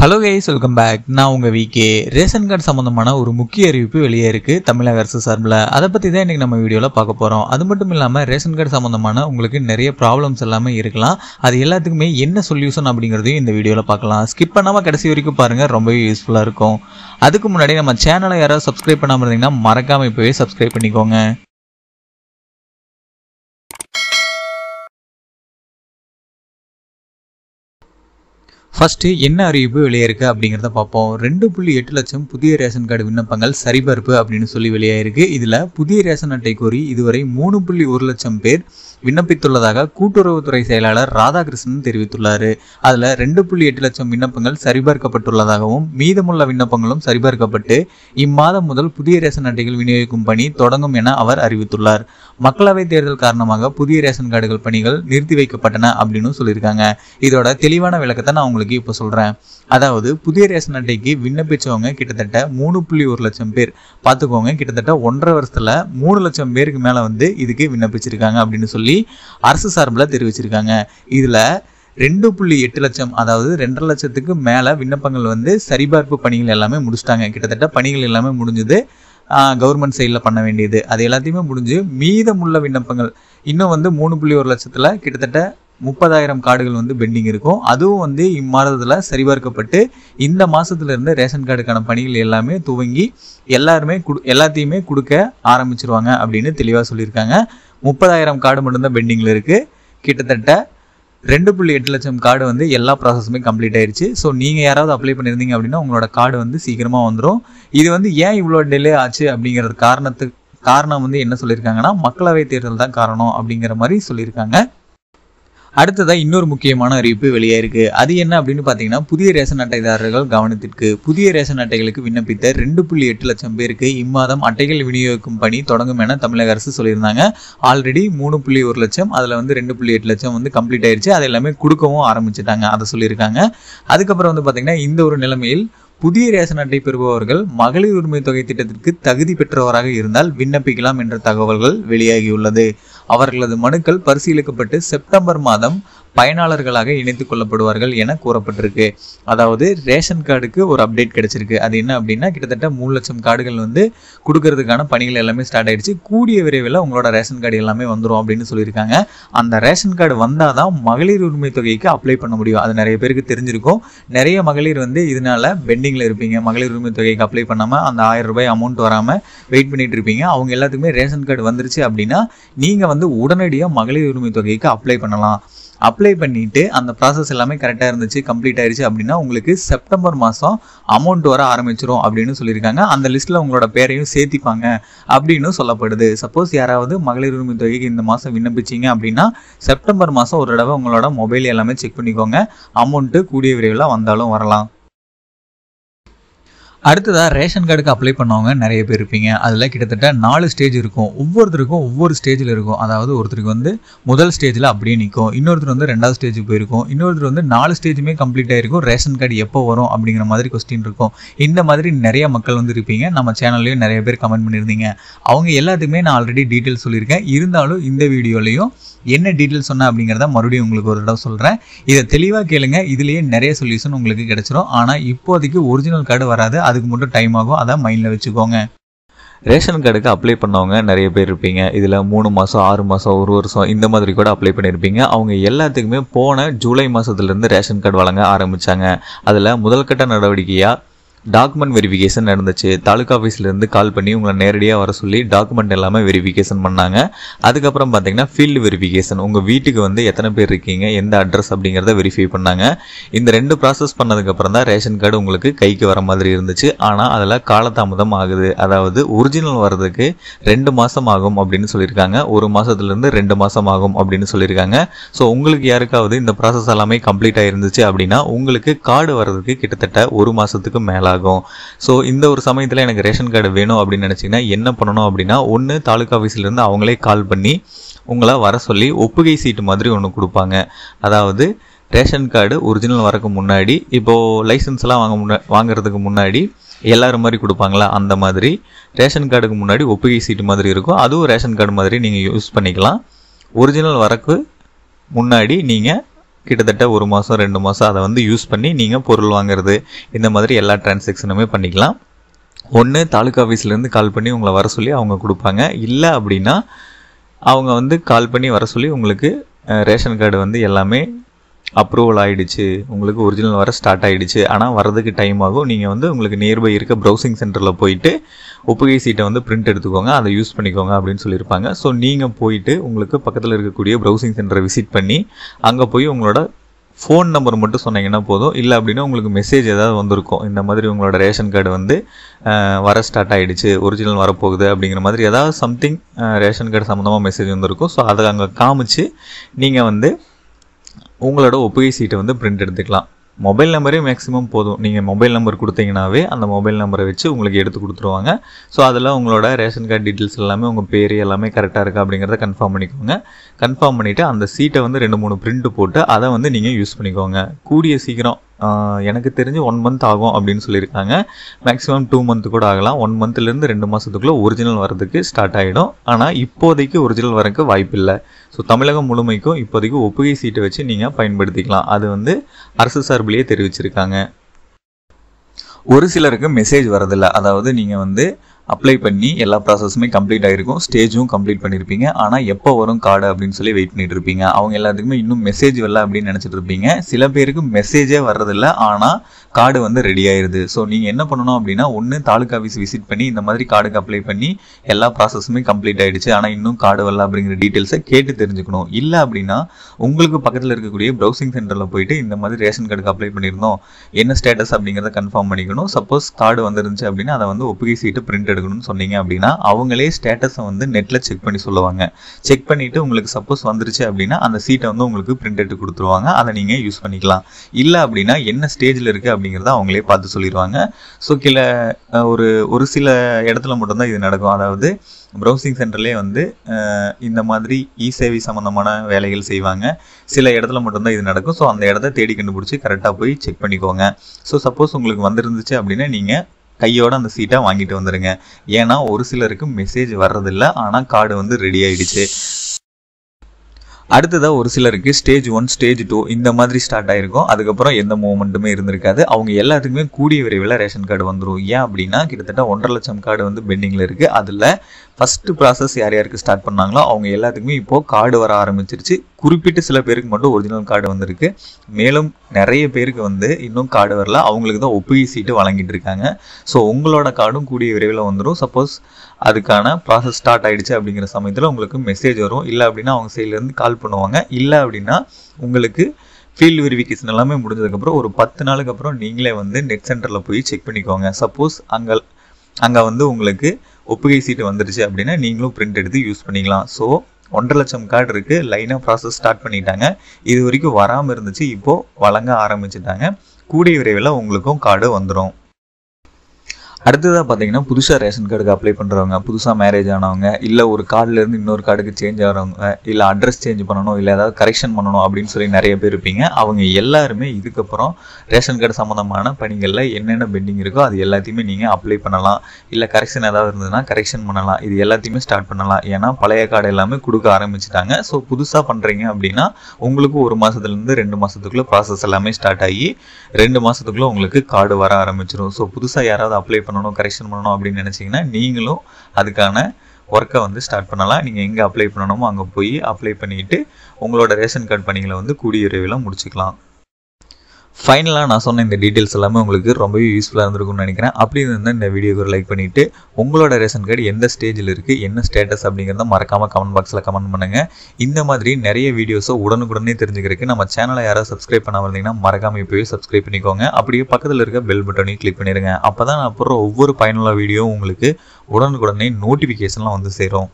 hello guys welcome back நான் உங்கள் வீக்கே ration card சம்மந்தமான ஒரு முக்கிய அறிவிப்பு வெளியே இருக்குது தமிழக அரசு சார்பில் அதை பற்றி தான் இன்றைக்கி நம்ம வீடியோவில் பார்க்க போகிறோம் அது மட்டும் இல்லாமல் ரேஷன் கார்டு சம்மந்தமான உங்களுக்கு நிறைய ப்ராப்ளம்ஸ் எல்லாமே இருக்கலாம் அது எல்லாத்துக்குமே என்ன சொல்யூஷன் அப்படிங்கிறதையும் இந்த வீடியோவில் பார்க்கலாம் ஸ்கிப் பண்ணாமல் கடைசி வரைக்கும் பாருங்கள் ரொம்பவே யூஸ்ஃபுல்லாக இருக்கும் அதுக்கு முன்னாடி நம்ம சேனலை யாராவது சப்ஸ்கிரைப் பண்ணாமல் இருந்தீங்கன்னா மறக்காமல் இப்போவே சப்ஸ்கிரைப் பண்ணிக்கோங்க ஃபஸ்ட்டு என்ன அறிவிப்பு வெளியாயிருக்கு அப்படிங்கிறத பார்ப்போம் ரெண்டு புள்ளி எட்டு லட்சம் புதிய ரேஷன் கார்டு விண்ணப்பங்கள் சரிபார்ப்பு அப்படின்னு சொல்லி வெளியாயிருக்கு இதில் புதிய ரேஷன் அட்டை கோரி இதுவரை மூணு புள்ளி ஒரு லட்சம் பேர் விண்ணப்பித்துள்ளதாக கூட்டுறவுத்துறை செயலாளர் ராதாகிருஷ்ணன் தெரிவித்துள்ளார் அதில் ரெண்டு புள்ளி எட்டு லட்சம் விண்ணப்பங்கள் சரிபார்க்கப்பட்டுள்ளதாகவும் மீதமுள்ள விண்ணப்பங்களும் சரிபார்க்கப்பட்டு இம்மாதம் முதல் புதிய ரேஷன் அட்டைகள் விநியோகிக்கும் பணி தொடங்கும் என அவர் அறிவித்துள்ளார் மக்களவைத் தேர்தல் காரணமாக புதிய ரேஷன் கார்டுகள் பணிகள் நிறுத்தி வைக்கப்பட்டன அப்படின்னு சொல்லியிருக்காங்க இதோட தெளிவான விளக்கத்தை நான் உங்களுக்கு இப்போ சொல்கிறேன் அதாவது புதிய ரேஷன் அட்டைக்கு விண்ணப்பிச்சவங்க கிட்டத்தட்ட மூணு புள்ளி ஒரு லட்சம் பேர் பார்த்துக்கோங்க கிட்டத்தட்ட ஒன்றரை வருஷத்தில் மூணு லட்சம் பேருக்கு மேலே வந்து இதுக்கு விண்ணப்பிச்சிருக்காங்க அப்படின்னு சொல்லி சொல்லி அரசு சார்பில் தெரிவிச்சிருக்காங்க இதில் ரெண்டு புள்ளி எட்டு லட்சம் அதாவது ரெண்டரை லட்சத்துக்கு மேலே விண்ணப்பங்கள் வந்து சரிபார்ப்பு பணிகள் எல்லாமே முடிச்சிட்டாங்க கிட்டத்தட்ட பணிகள் எல்லாமே முடிஞ்சது கவர்மெண்ட் சைடில் பண்ண வேண்டியது அது எல்லாத்தையுமே முடிஞ்சு மீதமுள்ள விண்ணப்பங்கள் இன்னும் வந்து மூணு புள்ளி ஒரு லட்சத்தில் கிட்டத்தட்ட முப்பதாயிரம் கார்டுகள் வந்து பெண்டிங் இருக்கும் அதுவும் வந்து இம்மாதத்தில் சரிபார்க்கப்பட்டு இந்த மாதத்துலேருந்து ரேஷன் கார்டுக்கான பணிகள் எல்லாமே துவங்கி எல்லாருமே எல்லாத்தையுமே கொடுக்க ஆரம்பிச்சிருவாங்க அப்படின்னு தெளிவாக சொல்லியிருக்காங்க முப்பதாயிரம் கார்டு மட்டும்தான் பெண்டிங்கில் இருக்குது கிட்டத்தட்ட ரெண்டு புள்ளி எட்டு லட்சம் கார்டு வந்து எல்லா ப்ராசஸுமே கம்ப்ளீட் ஆயிடுச்சு ஸோ நீங்கள் யாராவது அப்ளை பண்ணியிருந்தீங்க அப்படின்னா உங்களோட கார்டு வந்து சீக்கிரமாக வந்துடும் இது வந்து ஏன் இவ்வளோ டிலே ஆச்சு அப்படிங்கிறது காரணத்துக்கு காரணம் வந்து என்ன சொல்லியிருக்காங்கன்னா மக்களவை தேர்தல் தான் காரணம் அப்படிங்கிற மாதிரி சொல்லியிருக்காங்க அடுத்ததாக இன்னொரு முக்கியமான அறிவிப்பு வெளியாயிருக்கு அது என்ன அப்படின்னு பார்த்தீங்கன்னா புதிய ரேஷன் அட்டைதாரர்கள் கவனத்திற்கு புதிய ரேஷன் அட்டைகளுக்கு விண்ணப்பித்த ரெண்டு புள்ளி எட்டு லட்சம் பேருக்கு இம்மாதம் அட்டைகள் விநியோகிக்கும் பணி தொடங்கும் என தமிழக அரசு சொல்லியிருந்தாங்க ஆல்ரெடி மூணு புள்ளி ஒரு லட்சம் அதில் வந்து ரெண்டு புள்ளி எட்டு லட்சம் வந்து கம்ப்ளீட் ஆயிடுச்சு அது எல்லாமே கொடுக்கவும் ஆரம்பிச்சிட்டாங்க அதை சொல்லியிருக்காங்க அதுக்கப்புறம் வந்து பார்த்தீங்கன்னா இந்த ஒரு நிலைமையில் புதிய ரேஷன் அட்டை பெறுபவர்கள் மகளிர் உரிமை தொகை திட்டத்திற்கு தகுதி பெற்றவராக இருந்தால் விண்ணப்பிக்கலாம் என்ற தகவல்கள் வெளியாகியுள்ளது அவர்களது மனுக்கள் பரிசீலிக்கப்பட்டு செப்டம்பர் மாதம் பயனாளர்களாக இணைத்து கொள்ளப்படுவார்கள் என கூறப்பட்டிருக்கு அதாவது ரேஷன் கார்டுக்கு ஒரு அப்டேட் கிடைச்சிருக்கு அது என்ன அப்படின்னா கிட்டத்தட்ட மூணு லட்சம் கார்டுகள் வந்து கொடுக்கறதுக்கான பணிகள் எல்லாமே ஸ்டார்ட் ஆயிடுச்சு கூடிய விரைவில் உங்களோட ரேஷன் கார்டு எல்லாமே வந்துடும் அப்படின்னு சொல்லியிருக்காங்க அந்த ரேஷன் கார்டு வந்தால் தான் மகளிர் உரிமை தொகைக்கு அப்ளை பண்ண முடியும் அது நிறைய பேருக்கு தெரிஞ்சிருக்கும் நிறைய மகளிர் வந்து இதனால பெண்டிங்கில் இருப்பீங்க மகளிர் உரிமை தொகைக்கு அப்ளை பண்ணாமல் அந்த ஆயிரம் ரூபாய் அமௌண்ட் வராமல் வெயிட் பண்ணிட்டு இருப்பீங்க அவங்க எல்லாத்துக்குமே ரேஷன் கார்டு வந்துருச்சு அப்படின்னா நீங்கள் வந்து உடனடியாக மகளிர் உரிமை தொகைக்கு அப்ளை பண்ணலாம் அப்ளை பண்ணிவிட்டு அந்த ப்ராசஸ் எல்லாமே கரெக்டாக இருந்துச்சு கம்ப்ளீட் ஆயிடுச்சு அப்படின்னா உங்களுக்கு செப்டம்பர் மாதம் அமௌண்ட் வர ஆரம்பிச்சிடும் அப்படின்னு சொல்லியிருக்காங்க அந்த லிஸ்ட்டில் உங்களோட பேரையும் சேர்த்திப்பாங்க அப்படின்னு சொல்லப்படுது சப்போஸ் யாராவது மகளிர் உரிமை தொகைக்கு இந்த மாதம் விண்ணப்பிச்சிங்க அப்படின்னா செப்டம்பர் மாதம் ஒரு தடவை உங்களோட மொபைல் எல்லாமே செக் பண்ணிக்கோங்க அமௌண்ட்டு கூடிய விரைவில் வந்தாலும் வரலாம் அடுத்ததாக ரேஷன் கார்டுக்கு அப்ளை பண்ணவங்க நிறைய பேர் இருப்பீங்க அதில் கிட்டத்தட்ட நாலு ஸ்டேஜ் இருக்கும் ஒவ்வொருத்தருக்கும் ஒவ்வொரு ஸ்டேஜில் இருக்கும் அதாவது ஒருத்தருக்கு வந்து முதல் ஸ்டேஜில் அப்படியே நிற்கும் இன்னொருத்தர் வந்து ரெண்டாவது ஸ்டேஜ் போயிருக்கும் இன்னொருத்தர் வந்து நாலு ஸ்டேஜுமே கம்ப்ளீட் ஆகிருக்கும் ரேஷன் கார்டு எப்போ வரும் அப்படிங்கிற மாதிரி கொஸ்டின் இருக்கும் இந்த மாதிரி நிறைய மக்கள் வந்து இருப்பீங்க நம்ம சேனல்லையும் நிறைய பேர் கமெண்ட் பண்ணியிருந்தீங்க அவங்க எல்லாத்துக்குமே நான் ஆல்ரெடி டீட்டெயில் சொல்லியிருக்கேன் இருந்தாலும் இந்த வீடியோலையும் என்ன டீட்டெயில் சொன்ன அப்படிங்கிறத மறுபடியும் உங்களுக்கு ஒரு தடவை சொல்கிறேன் இதை தெளிவாக கேளுங்க இதுலேயே நிறைய சொல்யூஷன் உங்களுக்கு கிடைச்சிரும் ஆனால் இப்போதைக்கு ஒரிஜினல் கார்டு வராது அதுக்கு மட்டும் டைம் ஆகும் அதை மைண்டில் வச்சுக்கோங்க ரேஷன் கார்டுக்கு அப்ளை பண்ணவங்க நிறைய பேர் இருப்பீங்க இதில் மூணு மாதம் ஆறு மாதம் ஒரு வருஷம் இந்த மாதிரி கூட அப்ளை பண்ணியிருப்பீங்க அவங்க எல்லாத்துக்குமே போன ஜூலை மாதத்துலேருந்து ரேஷன் கார்டு வழங்க ஆரம்பித்தாங்க அதில் முதல்கட்ட நடவடிக்கையாக டாக்குமெண்ட் வெரிஃபிகேஷன் நடந்துச்சு தாலுக்கா ஆஃபீஸ்லேருந்து கால் பண்ணி உங்களை நேரடியாக வர சொல்லி டாக்குமெண்ட் எல்லாமே வெரிஃபிகேஷன் பண்ணாங்க அதுக்கப்புறம் பார்த்தீங்கன்னா ஃபீல்டு வெரிஃபிகேஷன் உங்கள் வீட்டுக்கு வந்து எத்தனை பேர் இருக்கீங்க எந்த அட்ரஸ் அப்படிங்கிறத வெரிஃபை பண்ணாங்க இந்த ரெண்டு ப்ராசஸ் பண்ணதுக்கப்புறம் தான் ரேஷன் கார்டு உங்களுக்கு கைக்கு வர மாதிரி இருந்துச்சு ஆனால் அதில் காலதாமதம் ஆகுது அதாவது ஒரிஜினல் வர்றதுக்கு ரெண்டு மாதம் ஆகும் அப்படின்னு சொல்லியிருக்காங்க ஒரு மாதத்துலேருந்து ரெண்டு மாதம் ஆகும் அப்படின்னு சொல்லியிருக்காங்க ஸோ உங்களுக்கு யாருக்காவது இந்த ப்ராசஸ் எல்லாமே கம்ப்ளீட் ஆகிருந்துச்சு அப்படின்னா உங்களுக்கு கார்டு வர்றதுக்கு கிட்டத்தட்ட ஒரு மாதத்துக்கு மேலாகும் ஆகும் ஸோ இந்த ஒரு சமயத்தில் எனக்கு ரேஷன் கார்டு வேணும் அப்படின்னு நினச்சிங்கன்னா என்ன பண்ணணும் அப்படின்னா ஒன்று தாலுக்கா ஆஃபீஸ்லேருந்து அவங்களே கால் பண்ணி உங்களை வர சொல்லி ஒப்புகை சீட்டு மாதிரி ஒன்று கொடுப்பாங்க அதாவது ரேஷன் கார்டு ஒரிஜினல் வரக்கு முன்னாடி இப்போது லைசன்ஸ்லாம் வாங்க முன்னா வாங்குறதுக்கு முன்னாடி எல்லோரும் மாதிரி கொடுப்பாங்களா அந்த மாதிரி ரேஷன் கார்டுக்கு முன்னாடி ஒப்புகை சீட்டு மாதிரி இருக்கும் அதுவும் ரேஷன் கார்டு மாதிரி நீங்கள் யூஸ் பண்ணிக்கலாம் ஒரிஜினல் வரக்கு முன்னாடி நீங்கள் கிட்டத்தட்ட ஒரு மாதம் ரெண்டு மாதம் அதை வந்து யூஸ் பண்ணி நீங்கள் பொருள் வாங்குறது இந்த மாதிரி எல்லா டிரான்சாக்ஷனுமே பண்ணிக்கலாம் ஒன்று தாலுக்கா ஆஃபீஸ்லேருந்து கால் பண்ணி உங்களை வர சொல்லி அவங்க கொடுப்பாங்க இல்லை அப்படின்னா அவங்க வந்து கால் பண்ணி வர சொல்லி உங்களுக்கு ரேஷன் கார்டு வந்து எல்லாமே அப்ரூவல் ஆகிடுச்சு உங்களுக்கு ஒரிஜினல் வர ஸ்டார்ட் ஆகிடுச்சு ஆனால் வரதுக்கு டைம் ஆகும் நீங்கள் வந்து உங்களுக்கு நியர்பை இருக்க ப்ரௌசிங் சென்டரில் போயிட்டு ஒப்புகை சீட்டை வந்து பிரிண்ட் எடுத்துக்கோங்க அதை யூஸ் பண்ணிக்கோங்க அப்படின்னு சொல்லியிருப்பாங்க ஸோ நீங்கள் போயிட்டு உங்களுக்கு பக்கத்தில் இருக்கக்கூடிய ப்ரௌசிங் சென்டரை விசிட் பண்ணி அங்கே போய் உங்களோட ஃபோன் நம்பர் மட்டும் சொன்னீங்கன்னா போதும் இல்லை அப்படின்னா உங்களுக்கு மெசேஜ் ஏதாவது வந்திருக்கும் இந்த மாதிரி உங்களோட ரேஷன் கார்டு வந்து வர ஸ்டார்ட் ஆகிடுச்சு ஒரிஜினல் வரப்போகுது அப்படிங்கிற மாதிரி ஏதாவது சம்திங் ரேஷன் கார்டு சம்மந்தமாக மெசேஜ் வந்திருக்கும் ஸோ அதை அங்கே காமிச்சு நீங்கள் வந்து உங்களோட ஒப்புகை சீட்டை வந்து பிரிண்ட் எடுத்துக்கலாம் மொபைல் நம்பரே மேக்ஸிமம் போதும் நீங்கள் மொபைல் நம்பர் கொடுத்தீங்கனாவே அந்த மொபைல் நம்பரை வச்சு உங்களுக்கு எடுத்து கொடுத்துருவாங்க ஸோ அதில் உங்களோட ரேஷன் கார்டு டீட்டெயில்ஸ் எல்லாமே உங்கள் பேர் எல்லாமே கரெக்டாக இருக்கா அப்படிங்கிறத கன்ஃபார்ம் பண்ணிக்கோங்க கன்ஃபார்ம் பண்ணிவிட்டு அந்த சீட்டை வந்து ரெண்டு மூணு பிரிண்ட் போட்டு அதை வந்து நீங்கள் யூஸ் பண்ணிக்கோங்க கூடிய சீக்கிரம் எனக்கு தெரிஞ்சு ஒன் மந்த் ஆகும் அப்படின்னு சொல்லியிருக்காங்க மேக்ஸிமம் டூ மந்த் கூட ஆகலாம் ஒன் மந்த்லேருந்து ரெண்டு மாதத்துக்குள்ளே ஒரிஜினல் வரதுக்கு ஸ்டார்ட் ஆகிடும் ஆனால் இப்போதைக்கு ஒரிஜினல் வரக்கு வாய்ப்பில்லை ஸோ தமிழகம் முழுமைக்கும் இப்போதைக்கு ஒப்புகை சீட்டை வச்சு நீங்கள் பயன்படுத்திக்கலாம் அது வந்து அரசு சார்பிலேயே தெரிவிச்சிருக்காங்க ஒரு சிலருக்கு மெசேஜ் வரதில்லை அதாவது நீங்கள் வந்து அப்ளை பண்ணி எல்லா ப்ராசஸுமே கம்ப்ளீட் ஆகிருக்கும் ஸ்டேஜும் கம்ப்ளீட் பண்ணியிருப்பீங்க ஆனால் எப்போ வரும் கார்டு அப்படின்னு சொல்லி வெயிட் பண்ணிட்டு இருப்பீங்க அவங்க எல்லாத்துக்குமே இன்னும் மெசேஜ் வரல அப்படின்னு நினச்சிட்டு இருப்பீங்க சில பேருக்கு மெசேஜே வர்றதில்ல ஆனால் கார்டு வந்து ரெடி ஆயிடுது ஸோ நீங்கள் என்ன பண்ணணும் அப்படின்னா ஒன்று தாலுக்கா ஆஃபீஸ் விசிட் பண்ணி இந்த மாதிரி கார்டுக்கு அப்ளை பண்ணி எல்லா ப்ராசஸுமே கம்ப்ளீட் ஆகிடுச்சு ஆனால் இன்னும் கார்டு வரல அப்படிங்கிற டீட்டெயில்ஸை கேட்டு தெரிஞ்சுக்கணும் இல்லை அப்படின்னா உங்களுக்கு பக்கத்தில் இருக்கக்கூடிய ப்ரௌசிங் சென்டரில் போயிட்டு இந்த மாதிரி ரேஷன் கார்டுக்கு அப்ளை பண்ணியிருந்தோம் என்ன ஸ்டேட்டஸ் அப்படிங்கிறத கன்ஃபார்ம் பண்ணிக்கணும் சப்போஸ் கார்டு வந்துருந்துச்சு அப்படின்னா அதை வந்து ஒப்புகை சீட்டு பிரிண்ட் எடுக்கணும்னு சொன்னீங்க அப்படின்னா அவங்களே ஸ்டேட்டஸை வந்து நெட்டில் செக் பண்ணி சொல்லுவாங்க செக் பண்ணிவிட்டு உங்களுக்கு சப்போஸ் வந்துருச்சு அப்படின்னா அந்த சீட்டை வந்து உங்களுக்கு பிரிண்ட் எடுத்து கொடுத்துருவாங்க அதை நீங்கள் யூஸ் பண்ணிக்கலாம் இல்லை அப்படின்னா என்ன ஸ்டேஜில் இருக்குது அப்படிங்கிறத அவங்களே பார்த்து சொல்லிடுவாங்க ஸோ கில ஒரு ஒரு சில இடத்துல மட்டும்தான் இது நடக்கும் அதாவது ப்ரௌசிங் சென்டர்லேயே வந்து இந்த மாதிரி இ சேவை சம்மந்தமான வேலைகள் செய்வாங்க சில இடத்துல மட்டும்தான் இது நடக்கும் ஸோ அந்த இடத்த தேடி கண்டுபிடிச்சி கரெக்டாக போய் செக் பண்ணிக்கோங்க ஸோ சப்போஸ் உங்களுக்கு வந்துருந்துச்சு அப்படின்னா நீங்கள் கையோட அந்த சீட்டை வாங்கிட்டு வந்துடுங்க ஏன்னா ஒரு சிலருக்கு மெசேஜ் வர்றதில்ல ஆனால் கார்டு வந்து ரெடி ஆயிடுச்சு அடுத்ததாக ஒரு சிலருக்கு ஸ்டேஜ் ஒன் ஸ்டேஜ் டூ இந்த மாதிரி ஸ்டார்ட் ஆயிருக்கும் அதுக்கப்புறம் எந்த மூமெண்ட்டுமே இருந்திருக்காது அவங்க எல்லாத்துக்குமே கூடிய விரைவில் ரேஷன் கார்டு வந்துடும் ஏன் அப்படின்னா கிட்டத்தட்ட ஒன்றரை லட்சம் கார்டு வந்து பெண்டிங்கில் இருக்குது அதில் ஃபஸ்ட்டு ப்ராசஸ் யார் யாருக்கு ஸ்டார்ட் பண்ணாங்களோ அவங்க எல்லாத்துக்குமே இப்போது கார்டு வர ஆரம்பிச்சிருச்சு குறிப்பிட்டு சில பேருக்கு மட்டும் ஒரிஜினல் கார்டு வந்திருக்கு மேலும் நிறைய பேருக்கு வந்து இன்னும் கார்டு வரல அவங்களுக்கு தான் ஒப்புகை சீட்டு e வழங்கிட்டு இருக்காங்க ஸோ உங்களோட கார்டும் கூடிய விரைவில் வந்துடும் சப்போஸ் அதுக்கான ப்ராசஸ் ஸ்டார்ட் ஆகிடுச்சு அப்படிங்கிற சமயத்தில் உங்களுக்கு மெசேஜ் வரும் இல்லை அப்படின்னா அவங்க சைட்லேருந்து கால் பண்ணுவாங்க இல்லை அப்படின்னா உங்களுக்கு ஃபீல்டு வெரிஃபிகேஷன் எல்லாமே முடிஞ்சதுக்கப்புறம் ஒரு பத்து நாளுக்கு அப்புறம் நீங்களே வந்து நெட் சென்டரில் போய் செக் பண்ணிக்கோங்க சப்போஸ் அங்கே அங்கே வந்து உங்களுக்கு ஒப்புகை சீட்டு வந்துடுச்சு அப்படின்னா நீங்களும் பிரிண்ட் எடுத்து யூஸ் பண்ணிக்கலாம் ஸோ ஒன்றரை லட்சம் கார்டு இருக்குது லைனாக ப்ராசஸ் ஸ்டார்ட் பண்ணிட்டாங்க இது வரைக்கும் வராமல் இருந்துச்சு இப்போது வழங்க ஆரம்பிச்சிட்டாங்க கூடிய விரைவில் உங்களுக்கும் கார்டு வந்துடும் அடுத்ததாக பார்த்தீங்கன்னா புதுசாக ரேஷன் கார்டுக்கு அப்ளை பண்ணுறவங்க புதுசாக மேரேஜ் ஆனவங்க இல்லை ஒரு கார்டுலேருந்து இன்னொரு கார்டுக்கு சேஞ்ச் ஆகிறவங்க இல்லை அட்ரஸ் சேஞ்ச் பண்ணணும் இல்லை ஏதாவது கரெக்ஷன் பண்ணணும் அப்படின்னு சொல்லி நிறைய பேர் இருப்பீங்க அவங்க எல்லாருமே இதுக்கப்புறம் ரேஷன் கார்டு சம்மந்தமான பணிகளில் என்னென்ன பெண்டிங் இருக்கோ அது எல்லாத்தையுமே நீங்கள் அப்ளை பண்ணலாம் இல்லை கரெக்ஷன் ஏதாவது இருந்ததுன்னா கரெக்ஷன் பண்ணலாம் இது எல்லாத்தையுமே ஸ்டார்ட் பண்ணலாம் ஏன்னா பழைய கார்டு எல்லாமே கொடுக்க ஆரம்பிச்சிட்டாங்க ஸோ புதுசாக பண்ணுறீங்க அப்படின்னா உங்களுக்கு ஒரு மாதத்துலேருந்து ரெண்டு மாதத்துக்குள்ளே ப்ராசஸ் எல்லாமே ஸ்டார்ட் ஆகி ரெண்டு மாதத்துக்குள்ளே உங்களுக்கு கார்டு வர ஆரம்பிச்சிடும் ஸோ புதுசாக யாராவது அப்ளை பண்ண பண்ணணும் கரெக்ஷன் பண்ணணும் அப்படின்னு நினச்சிங்கன்னா நீங்களும் அதுக்கான ஒர்க்கை வந்து ஸ்டார்ட் பண்ணலாம் நீங்கள் எங்கே அப்ளை பண்ணணுமோ அங்கே போய் அப்ளை பண்ணிவிட்டு உங்களோட ரேஷன் கார்டு பணிகளை வந்து கூடிய விரைவில் முடிச்சுக்கலாம் ஃபைனலாக நான் சொன்ன இந்த டீட்டெயில்ஸ் எல்லாமே உங்களுக்கு ரொம்பவே யூஸ்ஃபுல்லாக இருந்திருக்கும்னு நினைக்கிறேன் அப்படி இருந்தால் இந்த வீடியோக்கு ஒரு லைக் பண்ணிவிட்டு உங்களோட ரேஷன் கார்டு எந்த ஸ்டேஜில் இருக்குது என்ன ஸ்டேட்டஸ் அப்படிங்கிறத மறக்காமல் கமெண்ட் பாக்ஸில் கமெண்ட் பண்ணுங்கள் இந்த மாதிரி நிறைய வீடியோஸை உடனுக்குடனே தெரிஞ்சுக்கிறதுக்கு நம்ம சேனலை யாராவது சப்ஸ்கிரைப் பண்ண வந்தீங்கன்னா மறக்காமல் இப்போவே சப்ஸ்கிரைப் பண்ணிக்கோங்க அப்படியே பக்கத்தில் இருக்க பெல் பட்டனையும் கிளிக் பண்ணிடுங்க அப்போ தான் நான் ஒவ்வொரு பயனுள்ள வீடியோவும் உங்களுக்கு உடனுக்குடனே நோட்டிஃபிகேஷன்லாம் வந்து சேரும்